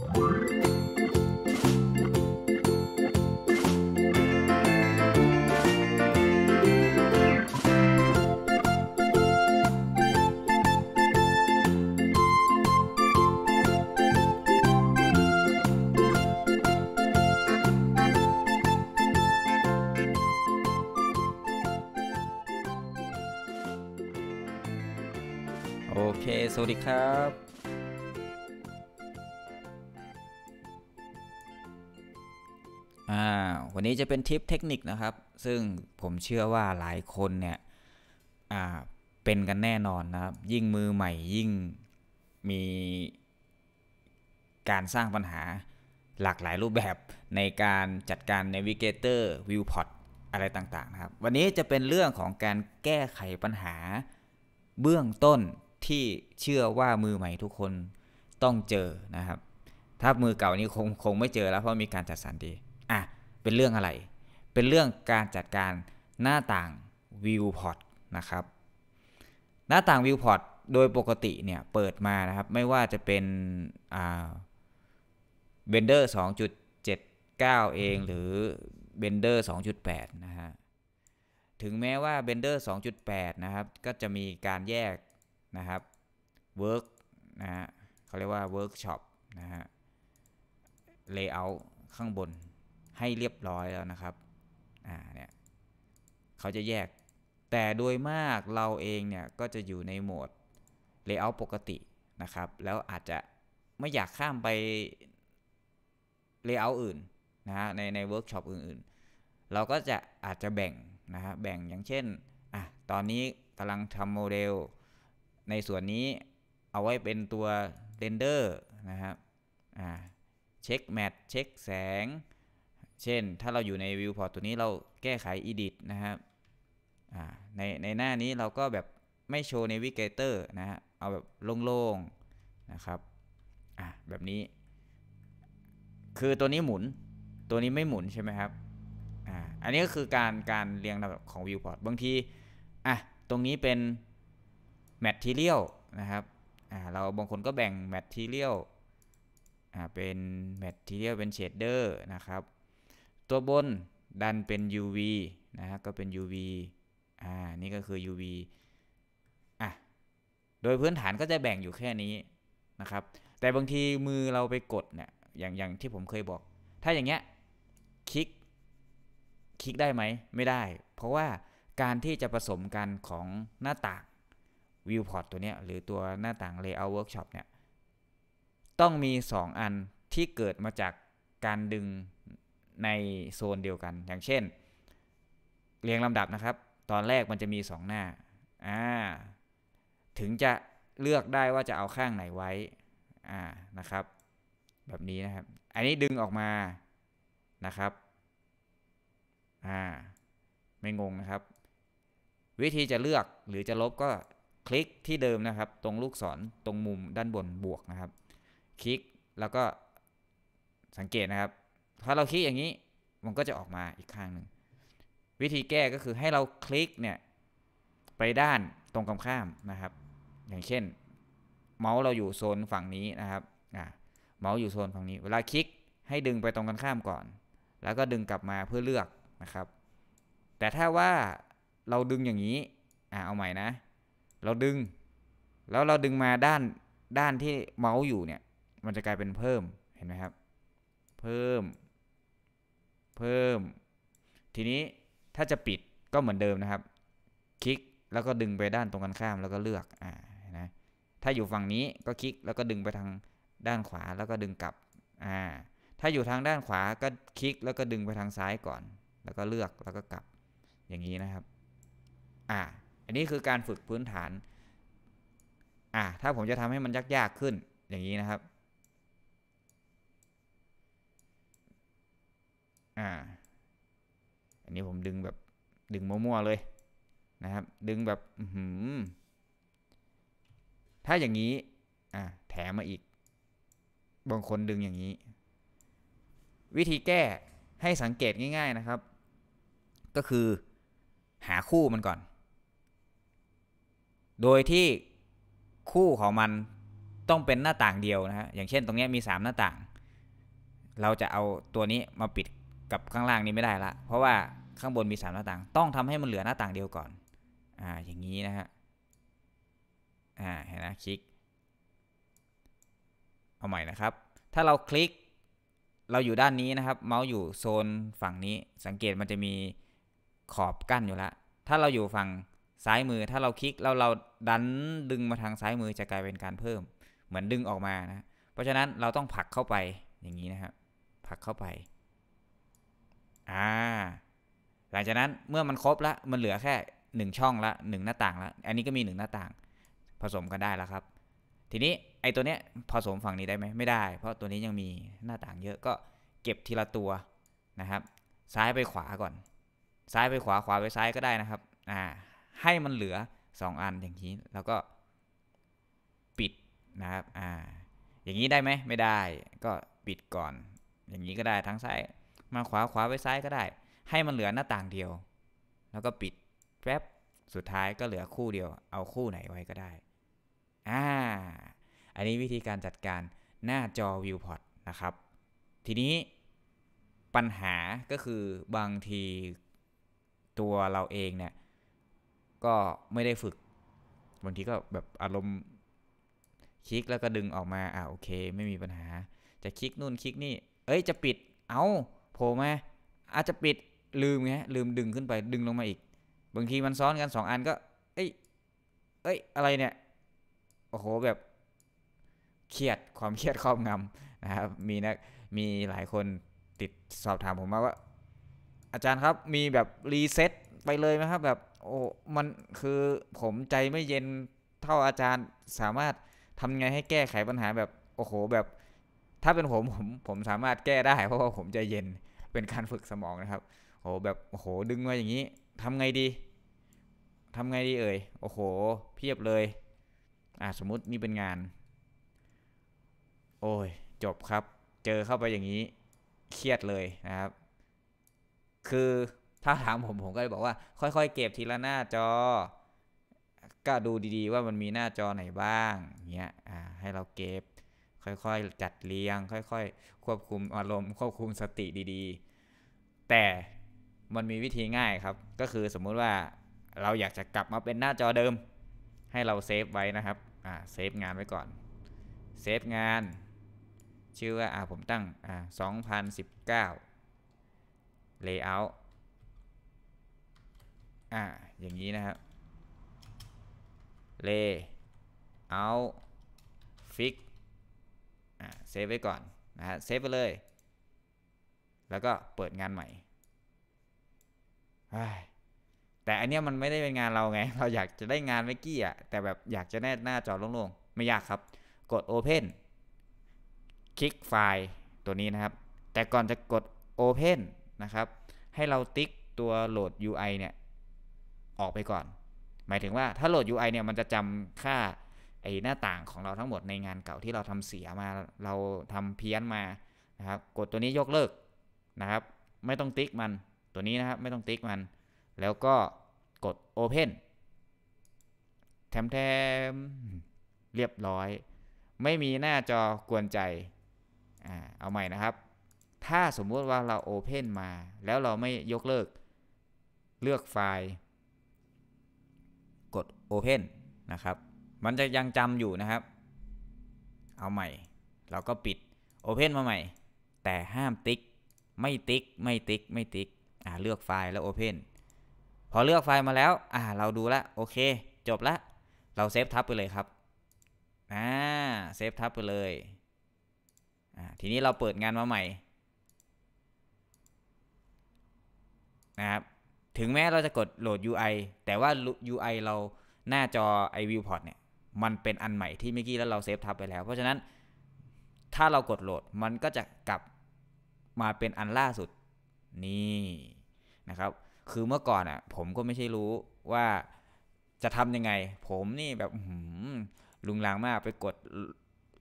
โอเคสวัสดีครับวันนี้จะเป็น ทิปเทคนิคนะครับ ซึ่งผมเชื่อว่าหลายคน เนี่ยเป็นกันแน่นอน นะ ครับ ยิ่งมือใหม่ยิ่งมีการสร้างปัญหาหลากหลายรูปแบบในการจัดการ navigator viewport อะไรต่างๆนะครับ วันนี้จะเป็นเรื่องของการแก้ไขปัญหา เบื้องต้นที่เชื่อว่ามือใหม่ทุกคนต้องเจอนะครับ ถ้ามือเก่านี้คงคงไม่เจอ แล้วเพราะมีการจัดสรรดีเป็น เรื่อง อะไร เป็นเรื่องการจัดการหน้าต่าง Viewport นะครับ หน้าต่าง Viewport โดยปกติ เนี่ยเปิดมา นะ ครับ ไม่ว่าจะเป็นเบนเดอร์2.79 เองหรือเบนเดอร์2.8 นะ ฮะ ถึงแม้ว่าเบนเดอร์2.8 นะ ครับ ก็จะมีการแยก นะครับเวิร์กนะฮะเขาเรียกว่าเวิร์กช็อปนะฮะเลเยอร์ข้างบนให้เรียบร้อยแล้วนะครับอ่าเนี่ย เขาจะแยกแต่โดยมากเราเองเนี่ยก็จะอยู่ในโหมด Layout ปกตินะครับ แล้วอาจจะไม่อยากข้ามไป Layout อื่นนะฮะ ในในเวิร์กช็อปอื่น ๆ เราก็จะอาจจะแบ่งนะฮะ แบ่งอย่างเช่นอ่ะตอนนี้กำลังทำโมเดล ในส่วนนี้เอาไว้เป็นตัวเรนเดอร์นะครับอ่าเช็ค แมท เช็ค แสงเช่นถ้าเราอยู่ในวิวพอร์ตตัวนี้เราแก้ไข edit นะครับในในหน้านี้เราก็แบบไม่โชว์ navigator นะฮะเอาแบบโล่งๆนะครับแบบนี้ คือตัวนี้หมุนตัวนี้ไม่หมุนใช่ไหมครับออันนี้ก็คือการการเรียงลำดับของวิวพอร์ตบางทีอ่ะตรงนี้เป็น material นะครับเราบางคนก็แบ่ง material เป็น material เป็น shader นะครับตัวบนดันเป็น UV นะัะก็เป็น UV อ่า นี่ก็คือ UV อ่ะ โดยพื้นฐานก็จะแบ่งอยู่แค่นี้ นะครับ แต่บางทีมือเราไปกดเนี่ยอย่าง อย่างที่ผมเคยบอก ถ้าอย่างเงี้ย คลิก คลิกได้ไหมไม่ได้ เพราะว่าการที่จะผสมกันของหน้าต่าง viewport ตัวเนี้ย หรือตัวหน้าต่าง layout workshop เนี่ย ต้องมี 2 อันที่เกิดมาจากการดึงในโซนเดียวกันอย่างเช่น เรียงลำดับนะครับ ตอนแรกมันจะมี 2 หน้าอ่าถึงจะเลือกได้ว่าจะเอาข้างไหนไว้อ่านะครับ แบบนี้นะครับ อันนี้ดึงออกมานะครับอ่าไม่งงนะครับ วิธีจะเลือกหรือจะลบก็คลิกที่เดิมนะครับตรงลูกศรตรงมุมด้านบนบวกนะครับ คลิกแล้วก็สังเกตนะครับถ้าเราคลิกอย่างนี้ มันก็จะออกมาอีกข้างหนึ่ง วิธีแก้ก็คือให้เราคลิกเนี่ยไปด้านตรงกันข้ามนะครับ อย่างเช่น เมาส์เราอยู่โซนฝั่งนี้นะครับอ่าเมาส์อยู่โซนฝั่งนี้ เวลาคลิกให้ดึงไปตรงกันข้ามก่อน แล้วก็ดึงกลับมาเพื่อเลือกนะครับ แต่ถ้าว่าเราดึงอย่างนี้อ่า เอาใหม่นะ เราดึง แล้วเราดึงมาด้านด้านที่เมาส์อยู่เนี่ย มันจะกลายเป็นเพิ่ม เห็นไหมครับ เพิ่มเพิ่ม ทีนี้ถ้าจะปิดก็เหมือนเดิมนะครับ คลิกแล้วก็ดึงไปด้านตรงกันข้ามแล้วก็เลือกอ่านะถ้าอยู่ฝั่งนี้ก็คลิกแล้วก็ดึงไปทางด้านขวา แล้วก็ดึงกลับอ่าถ้าอยู่ทางด้านขวาก็คลิกแล้วก็ดึงไปทางซ้ายก่อน แล้วก็เลือกแล้วก็กลับอย่างนี้นะครับอ่าอันนี้คือการฝึกพื้นฐานอ่าถ้าผมจะทำให้มันยากๆขึ้นอย่างนี้นะครับอ่าอันนี้ผมดึงแบบดึง มั่วๆ เลยนะครับ ดึงแบบถ้าอย่างนี้อ่าแถมมาอีกบางคนดึงอย่างนี้ วิธีแก้ให้สังเกตง่าย ๆนะครับ ก็คือหาคู่มันก่อน โดยที่คู่ของมันต้องเป็นหน้าต่างเดียวนะฮะอย่างเช่นตรงนี้มี 3 หน้าต่าง เราจะเอาตัวนี้มาปิดกับข้างล่างนี้ไม่ได้ละ เพราะว่าข้างบน มีสามหน้าต่าง ต้องทำให้มันเหลือหน้าต่างเดียวก่อน อ่า อย่างนี้ นะฮะอ่า เห็นนะคลิกเอาใหม่นะ ครับ ถ้าเราคลิก เราอยู่ด้านนี้นะครับ เมาส์อยู่โซนฝั่งนี้ สังเกตมันจะมีขอบกั้นอยู่ละ ถ้าเราอยู่ฝั่งซ้ายมือ ถ้าเราคลิก เราเราดันดึงมาทางซ้ายมือจะกลายเป็นการเพิ่ม เหมือนดึงออกมานะ เพราะฉะนั้นเราต้องผลักเข้าไป อย่างนี้นะครับ ผลักเข้าไป่าหลังจากนั้นเมื่อมันครบละมันเหลือแค่หนึ่งช่องละหนึ่งหน้าต่างละอันนี้ก็มีหนึ่งหน้าต่างผสม กัน ได้แล้วครับ ทีนี้ไอ้ตัวเนี้ยผสมฝั่งนี้ได้ไหมไม่ได้ เพราะตัวนี้ยังมีหน้าต่างเยอะก็เก็บทีละตัวนะครับ ซ้ายไปขวาก่อน ซ้ายไปขวาขวาไปซ้ายก็ได้นะครับอ่าให้มันเหลือ 2 อันอย่างนี้แล้วก็ปิดนะครับอ่าอย่างนี้ได้ไหมไม่ได้ก็ปิดก่อน อย่างนี้ก็ได้ทั้งซ้ายมาขวาขวาไปซ้ายก็ได้ ให้มันเหลือหน้าต่างเดียว แล้วก็ปิดแป๊บสุดท้ายก็เหลือคู่เดียว เอาคู่ไหนไว้ก็ได้อ่าอันนี้วิธีการจัดการหน้าจอวิวพอร์ตนะครับ ทีนี้ปัญหาก็คือบางทีตัวเราเองเนี่ยก็ไม่ได้ฝึกบางทีก็แบบอารมณ์คลิกแล้วก็ดึงออกมาอ่าโอเคไม่มีปัญหาจะคลิกนู่นคลิกนี่เอ้ยจะปิดเอา้าผล่มาอาจจะปิดลืมไง ลืมดึงขึ้นไปดึงลงมาอีก บางทีมันซ้อนกัน 2 อันก็เอ้ยเอ้ยอะไรเนี่ย โอ้โห แบบเครียดความเครียดครอบงำนะครับมีนะมีหลายคนติดสอบถามผมมาว่า อาจารย์ครับ มีแบบ รีเซ็ตไปเลยไหมครับแบบโอ้มันคือผมใจไม่เย็น เท่าอาจารย์สามารถทำไงให้แก้ไขปัญหาแบบ โอ้โห แบบ ถ้าเป็นผม ผมผมสามารถแก้ได้ เพราะว่าผมใจเย็นเป็นการฝึกสมองนะครับ โอ้โหแบบ โอ้โห ดึงมาอย่างนี้ ทำไงดี ทำไงดีเอ่ย โอ้โห เพียบเลย อ่าสมมุตินี่เป็นงาน โอ้ย จบครับ เจอเข้าไปอย่างนี้ เครียดเลยนะครับ คือ ถ้าถามผม ผมก็จะบอกว่า ค่อยๆ เก็บทีละหน้าจอ ก็ดูดี ๆ ว่ามันมีหน้าจอไหนบ้างเงี้ย อ่า ให้เราเก็บค่อย ๆ จัดเลี้ยงค่อย ๆ ควบคุมอารมณ์ควบคุมสติดีๆ แต่มันมีวิธีง่าย ครับ ก็คือสมมุติว่าเราอยากจะกลับมาเป็นหน้าจอเดิมให้เราเซฟไว้นะครับ อ่าเซฟงานไว้ก่อนเซฟงาน ชื่อว่าอ่าผมตั้ง อ่า 2019 layout อ่าอย่างนี้นะครับ layout fix ่าเซฟไว้ก่อนนะฮะเซฟไปเลยแล้วก็เปิดงานใหม่ แต่อันเนี้ยมันไม่ได้เป็นงานเราไง เราอยากจะได้งานไวกี้อ่ะแต่แบบอยากจะแนหน้าจอโล่งๆ ไม่อยากครับกด Open คลิกไฟล์ตัวนี้นะครับ แต่ก่อนจะกด Open นะครับให้เราติ๊กตัวโหลด UI เนี่ย ออกไปก่อน หมายถึงว่าถ้าโหลด UI เนี่ย มันจะจำค่าไอ้หน้าต่างของเราทั้งหมดในงานเก่าที่เราทำเสียมาเรา ทำ เพี้ยนมานะครับ กดตัวนี้ยกเลิกนะครับ ไม่ต้องติ๊กมันตัวนี้นะครับไม่ต้องติ๊กมัน แล้วก็กด Open แถมแถมเรียบร้อย ไม่มีหน้าจอกวนใจอเอาใหม่นะครับ ถ้าสมมุติว่าเรา Open มา แล้วเราไม่ยกเลิก เลือกไฟล์ กด Open นะครับมันจะยังจำอยู่นะครับ เอาใหม่ เราก็ปิดโอเพนมาใหม่ แต่ ห้ามติ๊ก ไม่ติ๊ก ไม่ติ๊ก ไม่ติ๊ก อ่าเลือกไฟล์แล้วโอเพนพอเลือกไฟล์มาแล้ว อ่า เราดูละโอเค จบละ เราเซฟทับไปเลยครับ อ่าเซฟทับไปเลย อ่าทีนี้เราเปิดงานมาใหม่นะครับ ถึงแม้ เราจะกดโหลด UI แต่ว่า UI เราหน้าจอ iViewPort เนี่ยมันเป็นอันใหม่ที่เมื่อกี้แล้วเราเซฟทับไปแล้ว เพราะฉะนั้นถ้าเรากดโหลดมันก็จะกลับมาเป็นอันล่าสุดนี่นะครับ คือเมื่อก่อนอะ่ะ ผมก็ไม่ใช่รู้ว่าจะทำยังไง ผมนี่แบบลุงลังมากไปกด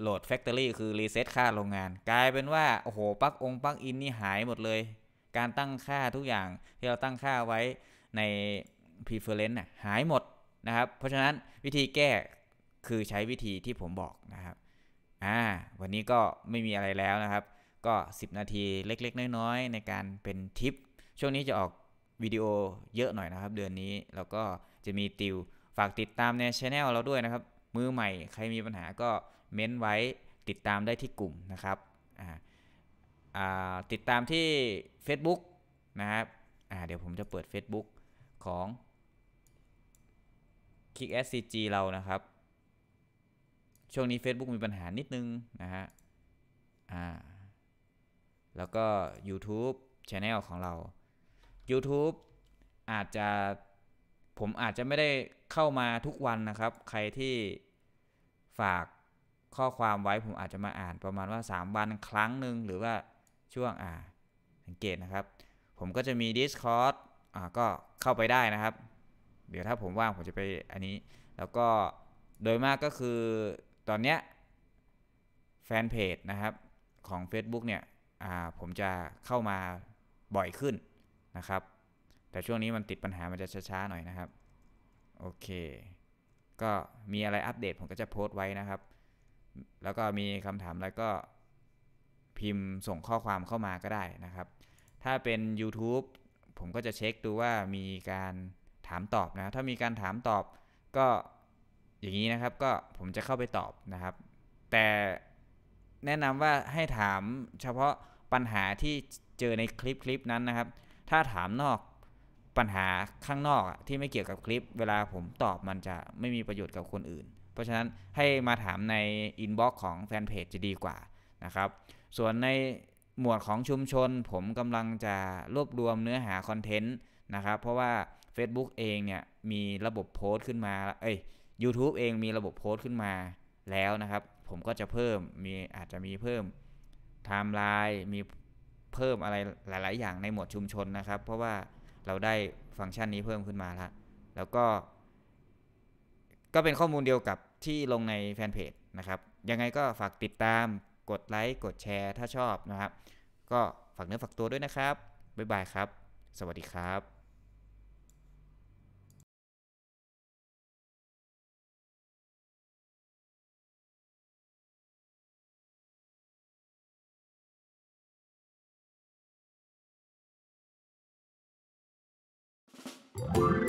โหลดแฟ c เตอรี่คือรีเซ็ตค่า โรงงาน กลายเป็นว่าโอ้โหปักองปักอินนี่หายหมดเลย การตั้งค่าทุกอย่างที่เราตั้งค่าไว้ใน preference น่ะหายหมดนะครับ เพราะฉะนั้นวิธีแก้คือ ใช้วิธีที่ผมบอกนะครับ อ่า วันนี้ก็ไม่มีอะไรแล้วนะครับ ก็ 10 นาทีเล็ก ๆ น้อยๆในการเป็น ทิป ช่วงนี้จะออกวิดีโอเยอะหน่อยนะครับ เดือนนี้ แล้วก็จะมีติว ฝากติดตามในช่ n e l เราด้วยนะครับ มือ ใหม่ใครมีปัญหาก็เม้น ไว้ ติดตามได้ที่กลุ่มนะครับ อ่าติดตามที่ Facebook นะครับเดี๋ยวผมจะเปิด Facebook ของ Kick SCG เรานะครับช่วงนี้ Facebook มีปัญหานิดนึง นะ ฮะ อ่า แล้วก็ YouTube Channel ของเรา YouTube อาจจะ ผมอาจจะไม่ได้เข้ามาทุกวันนะครับ ใครที่ฝากข้อความไว้ผมอาจจะมาอ่านประมาณว่า 3 วันครั้งหนึ่งหรือว่าช่วงอ่าสังเกตนะครับ ผมก็จะมี Discord อ่าก็เข้าไปได้นะครับ เดี๋ยวถ้าผมว่างผม จะไปอันนี้ แล้วก็โดยมากก็คือตอนเนี้ยแฟนเพจ นะครับของ Facebook เนี่ยผมจะเข้ามาบ่อยขึ้นนะครับ แต่ช่วงนี้มันติดปัญหา มันจะช้าๆ หน่อยนะครับ โอเค ก็มีอะไรอัปเดต ผมก็จะโพสต์ไว้นะครับ แล้วก็มีคำถามแล้วก็พิมพ์ส่งข้อความเข้ามาก็ได้นะครับ ถ้าเป็น YouTube ผมก็จะเช็คดูว่ามีการถามตอบ นะ ถ้ามีการถามตอบก็อย่างนี้นะครับ ก็ผมจะเข้าไปตอบนะครับ แต่แนะนำว่าให้ถามเฉพาะปัญหาที่เจอในคลิปคลิปนั้นนะครับ ถ้าถามนอกปัญหาข้างนอกที่ไม่เกี่ยวกับคลิป เวลาผมตอบมันจะไม่มีประโยชน์กับคนอื่น เพราะฉะนั้นให้มาถามในอินบ็อกซ์ของแฟนเพจจะดีกว่านะครับ ส่วนในหมวดของชุมชน ผมกำลังจะรวบรวมเนื้อหาคอนเทนต์ นะครับ เพราะว่า Facebook เองเนี่ยมีระบบโพสต์ขึ้นมาเอ้ย YouTube เองมีระบบโพสต์ขึ้นมาแล้วนะครับ ผมก็จะเพิ่มมีอาจจะมีเพิ่มไทม์ไลน์มีเพิ่มอะไรหลาย ๆ อย่างในหมวดชุมชนนะครับ เพราะว่าเราได้ฟังก์ชันนี้เพิ่มขึ้นมาแล้วแล้วก็ ก็เป็นข้อมูลเดียวกับที่ลงใน แฟน เพจนะครับ ยังไงก็ฝากติดตามกด ไลค์ กดแชร์ ถ้าชอบนะครับ ก็ฝากเนื้อฝากตัวด้วยนะครับบ๊ายบายครับ สวัสดีครับ Thank you